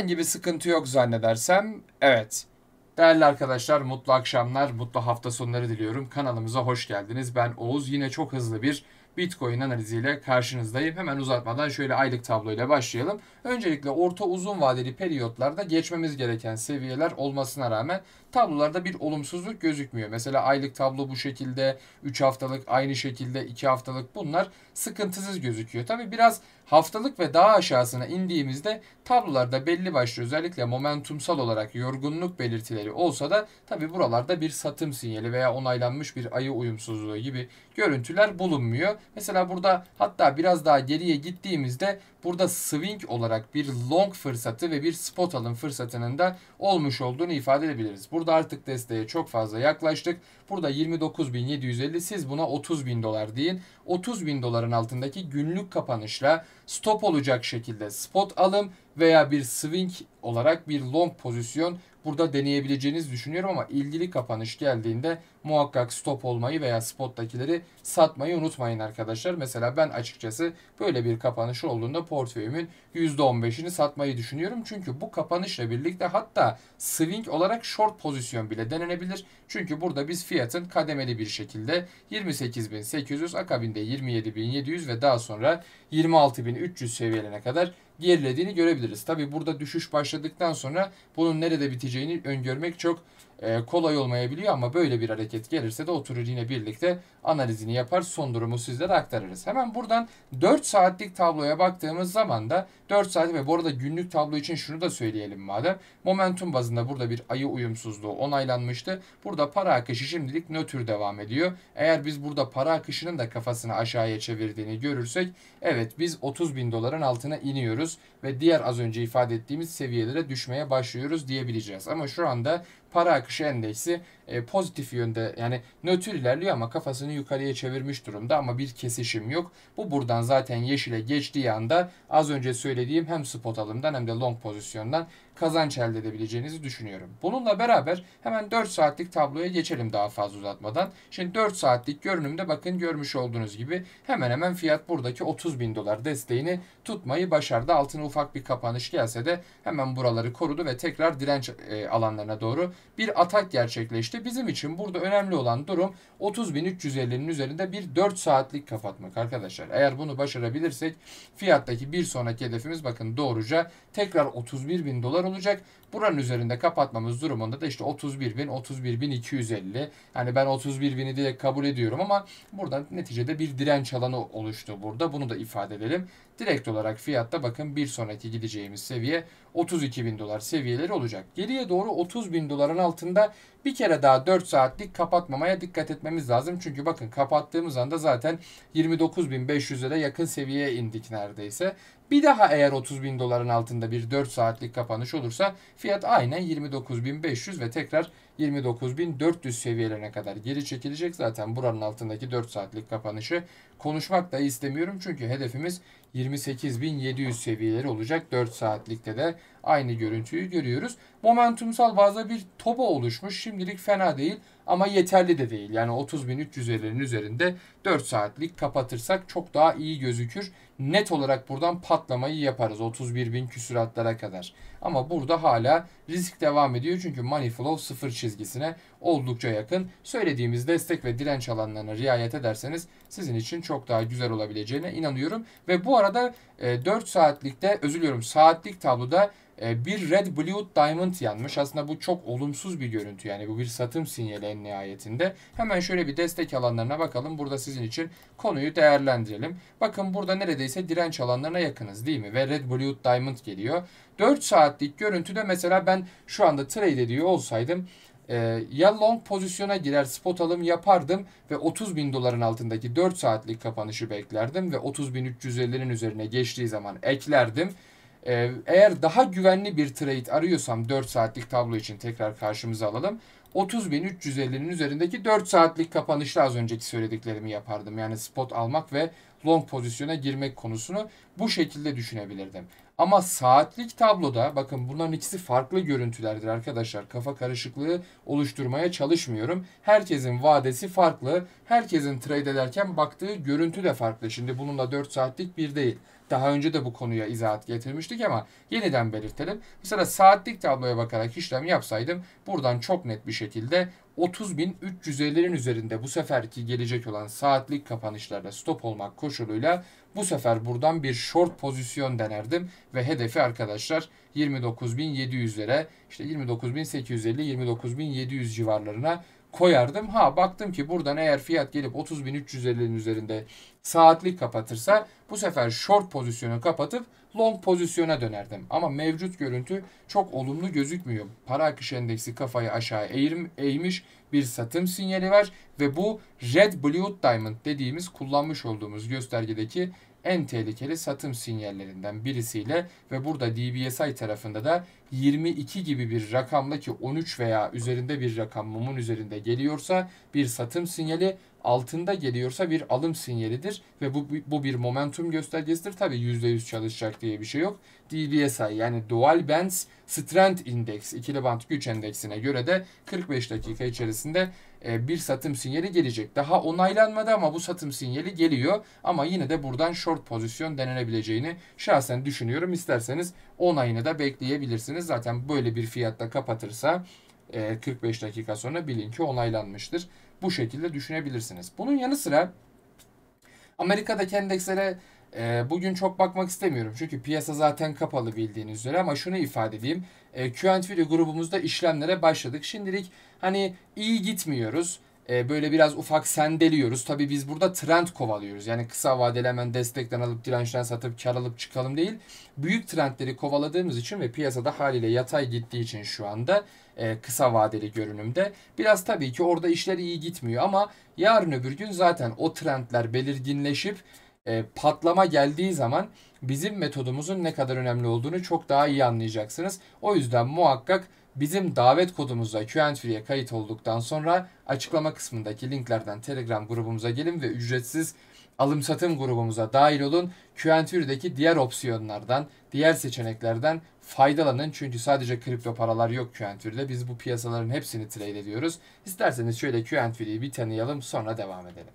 Herhangi bir sıkıntı yok zannedersem. Evet. Değerli arkadaşlar mutlu akşamlar, mutlu hafta sonları diliyorum. Kanalımıza hoş geldiniz. Ben Oğuz. Yine çok hızlı bir Bitcoin analiziyle karşınızdayım. Hemen uzatmadan şöyle aylık tabloyla başlayalım. Öncelikle orta uzun vadeli periyotlarda geçmemiz gereken seviyeler olmasına rağmen tablolarda bir olumsuzluk gözükmüyor. Mesela aylık tablo bu şekilde, 3 haftalık aynı şekilde, 2 haftalık bunlar sıkıntısız gözüküyor. Tabi biraz haftalık ve daha aşağısına indiğimizde tablolarda belli başlı özellikle momentumsal olarak yorgunluk belirtileri olsa da tabi buralarda bir satım sinyali veya onaylanmış bir ayı uyumsuzluğu gibi görüntüler bulunmuyor. Mesela burada hatta biraz daha geriye gittiğimizde Burada swing olarak bir long fırsatı ve bir spot alım fırsatının da olmuş olduğunu ifade edebiliriz. Burada artık desteğe çok fazla yaklaştık. Burada 29.750 siz buna 30.000 dolar deyin. 30.000 doların altındaki günlük kapanışla stop olacak şekilde spot alım veya bir swing olarak bir long pozisyon burada deneyebileceğinizi düşünüyorum ama ilgili kapanış geldiğinde muhakkak stop olmayı veya spot'takileri satmayı unutmayın arkadaşlar. Mesela ben açıkçası böyle bir kapanış olduğunda portföyümün %15'ini satmayı düşünüyorum. Çünkü bu kapanışla birlikte hatta swing olarak short pozisyon bile denenebilir. Çünkü burada biz fiyatın kademeli bir şekilde 28.800 akabinde 27.700 ve daha sonra 26.300 seviyelerine kadar gerilediğini görebiliriz. Tabi burada düşüş başladıktan sonra bunun nerede biteceğini öngörmek çok ee, kolay olmayabiliyor ama böyle bir hareket gelirse de oturur yine birlikte analizini yapar son durumu sizlere aktarırız. Hemen buradan 4 saatlik tabloya baktığımız zaman da 4 saat ve bu arada günlük tablo için şunu da söyleyelim madem. Momentum bazında burada bir ayı uyumsuzluğu onaylanmıştı. Burada para akışı şimdilik nötr devam ediyor. Eğer biz burada para akışının da kafasını aşağıya çevirdiğini görürsek evet biz 30 bin doların altına iniyoruz ve diğer az önce ifade ettiğimiz seviyelere düşmeye başlıyoruz diyebileceğiz. Ama şu anda para akışı endeksi e, pozitif yönde yani nötr ilerliyor ama kafasını yukarıya çevirmiş durumda ama bir kesişim yok. Bu buradan zaten yeşile geçtiği anda az önce söylediğim hem spot alımdan hem de long pozisyondan kazanç elde edebileceğinizi düşünüyorum. Bununla beraber hemen 4 saatlik tabloya geçelim daha fazla uzatmadan. Şimdi 4 saatlik görünümde bakın görmüş olduğunuz gibi hemen hemen fiyat buradaki 30 bin dolar desteğini tutmayı başardı. Altına ufak bir kapanış gelse de hemen buraları korudu ve tekrar direnç e, alanlarına doğru bir atak gerçekleşti. Bizim için burada önemli olan durum 30.350'nin üzerinde bir 4 saatlik kapatmak arkadaşlar. Eğer bunu başarabilirsek fiyattaki bir sonraki hedefimiz bakın doğruca tekrar 31 bin dolar olacak. Buranın üzerinde kapatmamız durumunda da işte 31 31 bin bin 250 Yani ben 31 bini direkt kabul ediyorum ama buradan neticede bir direnç alanı oluştu burada. Bunu da ifade edelim. Direkt olarak fiyatta bakın bir sonraki gideceğimiz seviye 32 bin dolar seviyeleri olacak. Geriye doğru 30 bin doların altında bir kere daha 4 saatlik kapatmamaya dikkat etmemiz lazım. Çünkü bakın kapattığımız anda zaten 29.500'e de yakın seviyeye indik neredeyse. Bir daha eğer 30 bin doların altında bir 4 saatlik kapanış olursa fiyat aynen 29.500 ve tekrar 29.400 seviyelerine kadar geri çekilecek. Zaten buranın altındaki 4 saatlik kapanışı konuşmak da istemiyorum. Çünkü hedefimiz 28.700 seviyeleri olacak. 4 saatlikte de aynı görüntüyü görüyoruz. Momentumsal bazda bir toba oluşmuş. Şimdilik fena değil ama yeterli de değil. Yani 30.350'nin üzerinde 4 saatlik kapatırsak çok daha iyi gözükür net olarak buradan patlamayı yaparız 31 bin küsuratlara kadar. Ama burada hala risk devam ediyor çünkü money flow sıfır çizgisine oldukça yakın. Söylediğimiz destek ve direnç alanlarına riayet ederseniz sizin için çok daha güzel olabileceğine inanıyorum. Ve bu arada 4 e, saatlikte özür diliyorum saatlik tabloda ee, bir Red Blue Diamond yanmış. Aslında bu çok olumsuz bir görüntü yani bu bir satım sinyali en nihayetinde. Hemen şöyle bir destek alanlarına bakalım. Burada sizin için konuyu değerlendirelim. Bakın burada neredeyse direnç alanlarına yakınız değil mi? Ve Red Blue Diamond geliyor. 4 saatlik görüntüde mesela ben şu anda trade ediyor olsaydım e, ya long pozisyona girer spot alım yapardım ve 30 bin doların altındaki 4 saatlik kapanışı beklerdim ve 30.350'nin üzerine geçtiği zaman eklerdim ee, eğer daha güvenli bir trade arıyorsam 4 saatlik tablo için tekrar karşımıza alalım. 30.350'nin üzerindeki 4 saatlik kapanışla az önceki söylediklerimi yapardım. Yani spot almak ve long pozisyona girmek konusunu bu şekilde düşünebilirdim. Ama saatlik tabloda bakın bunların ikisi farklı görüntülerdir arkadaşlar. Kafa karışıklığı oluşturmaya çalışmıyorum. Herkesin vadesi farklı. Herkesin trade ederken baktığı görüntü de farklı. Şimdi bununla 4 saatlik bir değil. Daha önce de bu konuya izahat getirmiştik ama yeniden belirtelim. Mesela saatlik tabloya bakarak işlem yapsaydım buradan çok net bir şekilde 30.350'lerin üzerinde bu seferki gelecek olan saatlik kapanışlarda stop olmak koşuluyla bu sefer buradan bir short pozisyon denerdim ve hedefi arkadaşlar 29.700'lere işte 29.850 29.700 civarlarına koyardım. Ha baktım ki buradan eğer fiyat gelip 30.350'nin üzerinde saatlik kapatırsa bu sefer short pozisyonu kapatıp long pozisyona dönerdim. Ama mevcut görüntü çok olumlu gözükmüyor. Para akış endeksi kafayı aşağı eğrim, eğmiş bir satım sinyali var ve bu Red Blue Diamond dediğimiz kullanmış olduğumuz göstergedeki en tehlikeli satım sinyallerinden birisiyle ve burada DBSI tarafında da 22 gibi bir rakamla ki 13 veya üzerinde bir rakam mumun üzerinde geliyorsa bir satım sinyali altında geliyorsa bir alım sinyalidir ve bu, bu bir momentum göstergesidir. Tabi %100 çalışacak diye bir şey yok. DBSI yani Dual Bands Strength Index ikili band güç endeksine göre de 45 dakika içerisinde e, bir satım sinyali gelecek. Daha onaylanmadı ama bu satım sinyali geliyor. Ama yine de buradan short pozisyon denenebileceğini şahsen düşünüyorum. İsterseniz onayını da bekleyebilirsiniz. Zaten böyle bir fiyatta kapatırsa 45 e, dakika sonra bilin ki onaylanmıştır. Bu şekilde düşünebilirsiniz. Bunun yanı sıra Amerika'daki endekslere e, bugün çok bakmak istemiyorum. Çünkü piyasa zaten kapalı bildiğiniz üzere ama şunu ifade edeyim. E, Q&Q grubumuzda işlemlere başladık. Şimdilik hani iyi gitmiyoruz e, böyle biraz ufak sendeliyoruz. Tabii biz burada trend kovalıyoruz. Yani kısa vadeli hemen destekten alıp dirençten satıp kar alıp çıkalım değil. Büyük trendleri kovaladığımız için ve piyasada haliyle yatay gittiği için şu anda e, kısa vadeli görünümde. Biraz tabii ki orada işler iyi gitmiyor ama yarın öbür gün zaten o trendler belirginleşip e, patlama geldiği zaman bizim metodumuzun ne kadar önemli olduğunu çok daha iyi anlayacaksınız. O yüzden muhakkak Bizim davet kodumuzla QNFree'ye kayıt olduktan sonra açıklama kısmındaki linklerden Telegram grubumuza gelin ve ücretsiz alım satım grubumuza dahil olun. QNFree'deki diğer opsiyonlardan, diğer seçeneklerden faydalanın. Çünkü sadece kripto paralar yok QNFree'de. Biz bu piyasaların hepsini trade ediyoruz. İsterseniz şöyle QNFree'yi bir tanıyalım sonra devam edelim.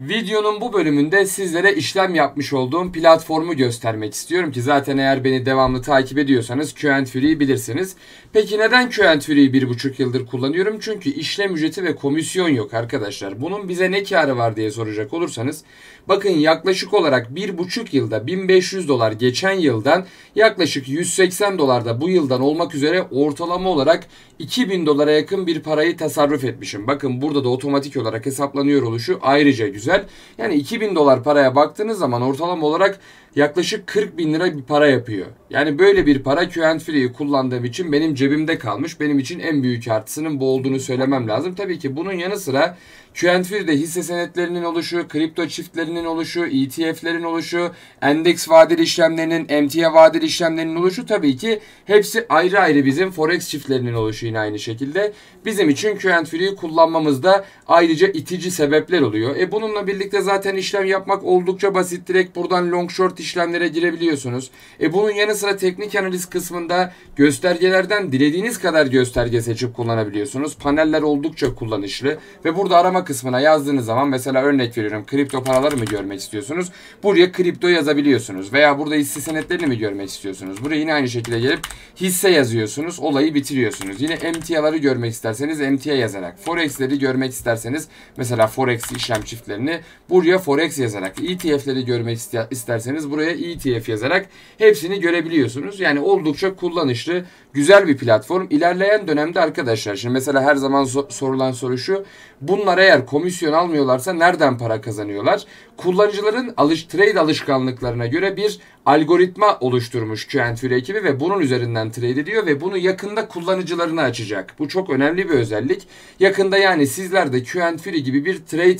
Videonun bu bölümünde sizlere işlem yapmış olduğum platformu göstermek istiyorum ki zaten eğer beni devamlı takip ediyorsanız Q&Free'yi bilirsiniz. Peki neden Q&Free'yi bir buçuk yıldır kullanıyorum? Çünkü işlem ücreti ve komisyon yok arkadaşlar. Bunun bize ne karı var diye soracak olursanız bakın yaklaşık olarak bir buçuk yılda 1500 dolar geçen yıldan yaklaşık 180 dolar da bu yıldan olmak üzere ortalama olarak 2000 dolara yakın bir parayı tasarruf etmişim. Bakın burada da otomatik olarak hesaplanıyor oluşu ayrıca güzel güzel. Yani 2000 dolar paraya baktığınız zaman ortalama olarak yaklaşık 40 bin lira bir para yapıyor. Yani böyle bir para Q&Free'yi kullandığım için benim cebimde kalmış. Benim için en büyük artısının bu olduğunu söylemem lazım. Tabii ki bunun yanı sıra QN1'de hisse senetlerinin oluşu, kripto çiftlerinin oluşu, ETF'lerin oluşu, endeks vadeli işlemlerinin, emtia vadeli işlemlerinin oluşu tabii ki hepsi ayrı ayrı bizim forex çiftlerinin oluşu yine aynı şekilde. Bizim için qn kullanmamızda ayrıca itici sebepler oluyor. E bununla birlikte zaten işlem yapmak oldukça basit. Direkt buradan long short işlemlere girebiliyorsunuz. E bunun yanı sıra teknik analiz kısmında göstergelerden dilediğiniz kadar gösterge seçip kullanabiliyorsunuz. Paneller oldukça kullanışlı ve burada arama kısmına yazdığınız zaman mesela örnek veriyorum kripto paraları mı görmek istiyorsunuz? Buraya kripto yazabiliyorsunuz veya burada hisse senetlerini mi görmek istiyorsunuz? Buraya yine aynı şekilde gelip hisse yazıyorsunuz olayı bitiriyorsunuz. Yine emtiaları görmek isterseniz emtia yazarak forexleri görmek isterseniz mesela forex işlem çiftlerini buraya forex yazarak ETF'leri görmek isterseniz buraya ETF yazarak hepsini görebiliyorsunuz. Yani oldukça kullanışlı güzel bir platform. İlerleyen dönemde arkadaşlar şimdi mesela her zaman sorulan soru şu bunlara eğer komisyon almıyorlarsa nereden para kazanıyorlar? Kullanıcıların alış trade alışkanlıklarına göre bir algoritma oluşturmuş Q&F ekibi ve bunun üzerinden trade ediyor ve bunu yakında kullanıcılarına açacak. Bu çok önemli bir özellik. Yakında yani sizler de Q&F gibi bir trade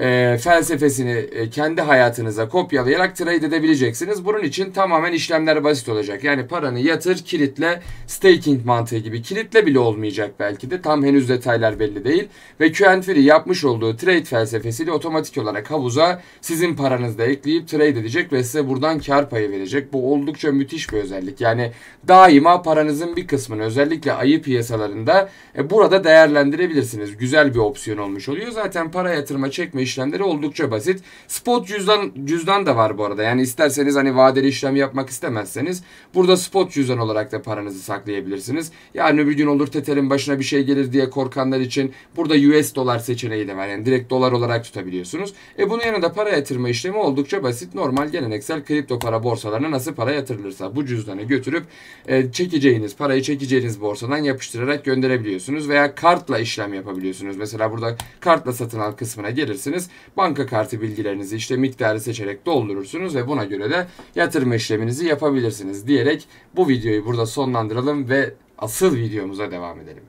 e, felsefesini e, kendi hayatınıza kopyalayarak trade edebileceksiniz. Bunun için tamamen işlemler basit olacak. Yani paranı yatır, kilitle, staking mantığı gibi kilitle bile olmayacak belki de. Tam henüz detaylar belli değil. Ve QNFree yapmış olduğu trade felsefesiyle otomatik olarak havuza sizin paranızı da ekleyip trade edecek ve size buradan kar payı verecek. Bu oldukça müthiş bir özellik. Yani daima paranızın bir kısmını özellikle ayı piyasalarında e, burada değerlendirebilirsiniz. Güzel bir opsiyon olmuş oluyor. Zaten para yatırma çekme işlemleri oldukça basit. Spot cüzdan cüzdan da var bu arada. Yani isterseniz hani vadeli işlem yapmak istemezseniz burada spot cüzdan olarak da paranızı saklayabilirsiniz. Yarın öbür gün olur Tether'in başına bir şey gelir diye korkanlar için burada US dolar seçeneği de var. Yani direkt dolar olarak tutabiliyorsunuz. E bunun yanında para yatırma işlemi oldukça basit. Normal geleneksel kripto para borsalarına nasıl para yatırılırsa bu cüzdanı götürüp e, çekeceğiniz parayı çekeceğiniz borsadan yapıştırarak gönderebiliyorsunuz veya kartla işlem yapabiliyorsunuz. Mesela burada kartla satın al kısmına gelirsiniz isterseniz banka kartı bilgilerinizi işte miktarı seçerek doldurursunuz ve buna göre de yatırım işleminizi yapabilirsiniz diyerek bu videoyu burada sonlandıralım ve asıl videomuza devam edelim.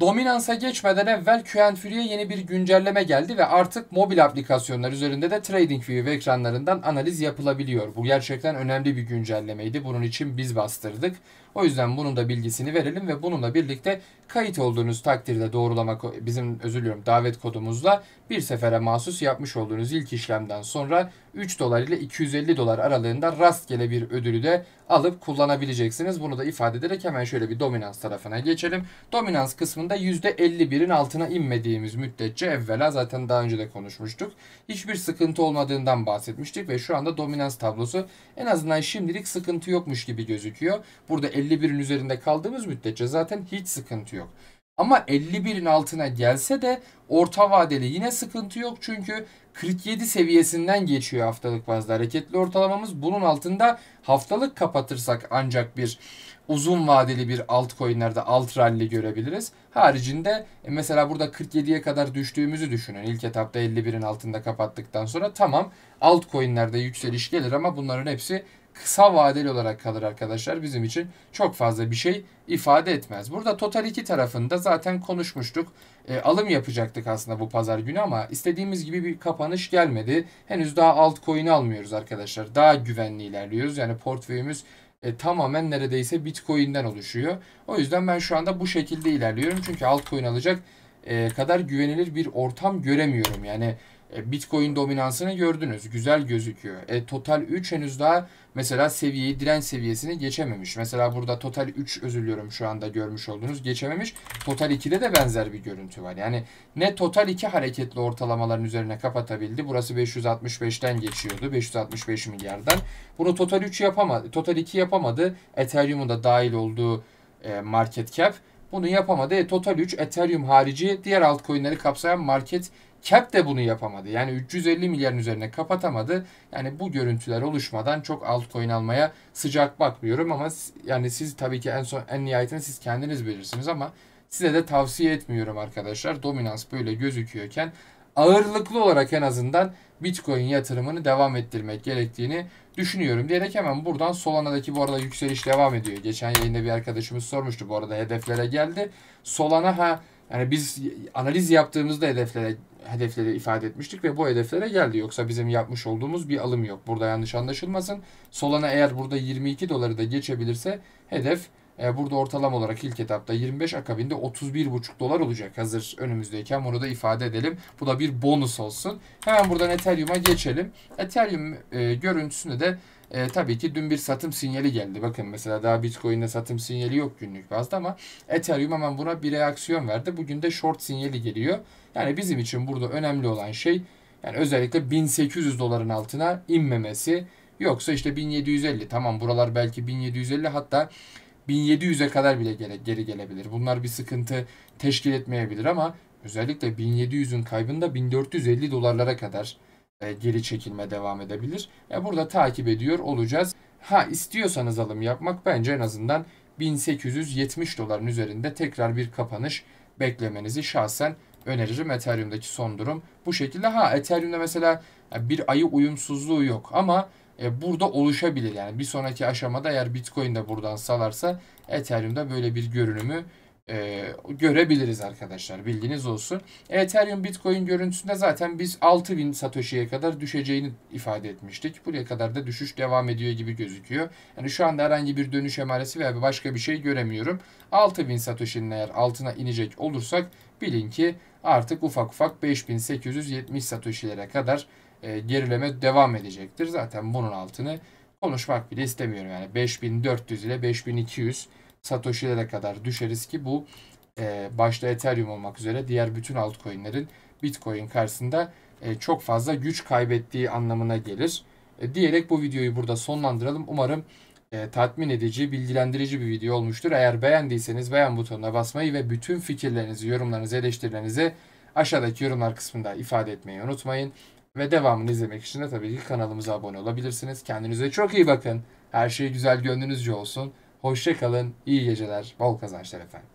Dominansa geçmeden evvel QNFury'e yeni bir güncelleme geldi ve artık mobil aplikasyonlar üzerinde de TradingView ekranlarından analiz yapılabiliyor. Bu gerçekten önemli bir güncellemeydi. Bunun için biz bastırdık. O yüzden bunun da bilgisini verelim ve bununla birlikte kayıt olduğunuz takdirde doğrulama bizim özür diliyorum davet kodumuzla bir sefere mahsus yapmış olduğunuz ilk işlemden sonra 3 dolar ile 250 dolar aralığında rastgele bir ödülü de alıp kullanabileceksiniz. Bunu da ifade ederek hemen şöyle bir dominans tarafına geçelim. Dominans kısmında %51'in altına inmediğimiz müddetçe evvela zaten daha önce de konuşmuştuk. Hiçbir sıkıntı olmadığından bahsetmiştik ve şu anda dominans tablosu en azından şimdilik sıkıntı yokmuş gibi gözüküyor. Burada 50 51'in üzerinde kaldığımız müddetçe zaten hiç sıkıntı yok. Ama 51'in altına gelse de orta vadeli yine sıkıntı yok. Çünkü 47 seviyesinden geçiyor haftalık bazda hareketli ortalamamız. Bunun altında haftalık kapatırsak ancak bir uzun vadeli bir alt altcoin'lerde alt rally görebiliriz. Haricinde e, mesela burada 47'ye kadar düştüğümüzü düşünün. İlk etapta 51'in altında kapattıktan sonra tamam alt altcoin'lerde yükseliş gelir ama bunların hepsi kısa vadeli olarak kalır arkadaşlar. Bizim için çok fazla bir şey ifade etmez. Burada total iki tarafında zaten konuşmuştuk. E, alım yapacaktık aslında bu pazar günü ama istediğimiz gibi bir kapanış gelmedi. Henüz daha altcoin'i almıyoruz arkadaşlar. Daha güvenli ilerliyoruz. Yani portföyümüz e, tamamen neredeyse Bitcoin'den oluşuyor. O yüzden ben şu anda bu şekilde ilerliyorum. Çünkü altcoin alacak e, kadar güvenilir bir ortam göremiyorum. Yani e, Bitcoin dominansını gördünüz. Güzel gözüküyor. E, Total 3 henüz daha mesela seviyeyi, direnç seviyesini geçememiş. Mesela burada Total 3 özür diliyorum şu anda görmüş olduğunuz geçememiş. Total 2'de de benzer bir görüntü var. Yani ne Total 2 hareketli ortalamaların üzerine kapatabildi. Burası 565'ten geçiyordu. 565 milyardan. Bunu Total 3 yapamadı. Total 2 yapamadı. Ethereum'un da dahil olduğu e, market cap. Bunu yapamadı. E, Total 3 Ethereum harici diğer altcoin'leri kapsayan market cap de bunu yapamadı. Yani 350 milyarın üzerine kapatamadı. Yani bu görüntüler oluşmadan çok altcoin almaya sıcak bakmıyorum ama yani siz tabii ki en son en nihayetinde siz kendiniz bilirsiniz ama size de tavsiye etmiyorum arkadaşlar. Dominans böyle gözüküyorken ağırlıklı olarak en azından Bitcoin yatırımını devam ettirmek gerektiğini düşünüyorum diyerek hemen buradan Solana'daki bu arada yükseliş devam ediyor. Geçen yayında bir arkadaşımız sormuştu bu arada hedeflere geldi. Solana ha yani biz analiz yaptığımızda hedeflere hedefleri ifade etmiştik ve bu hedeflere geldi. Yoksa bizim yapmış olduğumuz bir alım yok. Burada yanlış anlaşılmasın. Solana eğer burada 22 doları da geçebilirse hedef e, burada ortalama olarak ilk etapta 25 akabinde 31,5 dolar olacak. Hazır önümüzdeyken bunu da ifade edelim. Bu da bir bonus olsun. Hemen buradan Ethereum'a geçelim. Ethereum e, görüntüsünde de e, tabii ki dün bir satım sinyali geldi. Bakın mesela daha Bitcoin'de satım sinyali yok günlük bazda ama Ethereum hemen buna bir reaksiyon verdi. Bugün de short sinyali geliyor. Yani bizim için burada önemli olan şey yani özellikle 1800 doların altına inmemesi. Yoksa işte 1750 tamam buralar belki 1750 hatta 1700'e kadar bile gele, geri gelebilir. Bunlar bir sıkıntı teşkil etmeyebilir ama özellikle 1700'ün kaybında 1450 dolarlara kadar e, geri çekilme devam edebilir. E, burada takip ediyor olacağız. Ha istiyorsanız alım yapmak bence en azından 1870 doların üzerinde tekrar bir kapanış beklemenizi şahsen öneririm. Ethereum'daki son durum bu şekilde. Ha Ethereum'da mesela bir ayı uyumsuzluğu yok ama e, burada oluşabilir. Yani bir sonraki aşamada eğer Bitcoin de buradan salarsa Ethereum'da böyle bir görünümü e, görebiliriz arkadaşlar. bildiğiniz olsun. Ethereum Bitcoin görüntüsünde zaten biz 6000 Satoshi'ye kadar düşeceğini ifade etmiştik. Buraya kadar da düşüş devam ediyor gibi gözüküyor. Yani şu anda herhangi bir dönüş emaresi veya başka bir şey göremiyorum. 6000 Satoshi'nin eğer altına inecek olursak bilin ki artık ufak ufak 5870 Satoshi'lere kadar e, gerileme devam edecektir. Zaten bunun altını konuşmak bile istemiyorum. Yani 5400 ile 5200 Satoshi'lere kadar düşeriz ki bu e, başta Ethereum olmak üzere diğer bütün altcoin'lerin Bitcoin karşısında e, çok fazla güç kaybettiği anlamına gelir. diyerek bu videoyu burada sonlandıralım. Umarım tatmin edici, bilgilendirici bir video olmuştur. Eğer beğendiyseniz beğen butonuna basmayı ve bütün fikirlerinizi, yorumlarınızı, eleştirilerinizi aşağıdaki yorumlar kısmında ifade etmeyi unutmayın. Ve devamını izlemek için de tabii ki kanalımıza abone olabilirsiniz. Kendinize çok iyi bakın. Her şey güzel gönlünüzce olsun. Hoşçakalın. İyi geceler. Bol kazançlar efendim.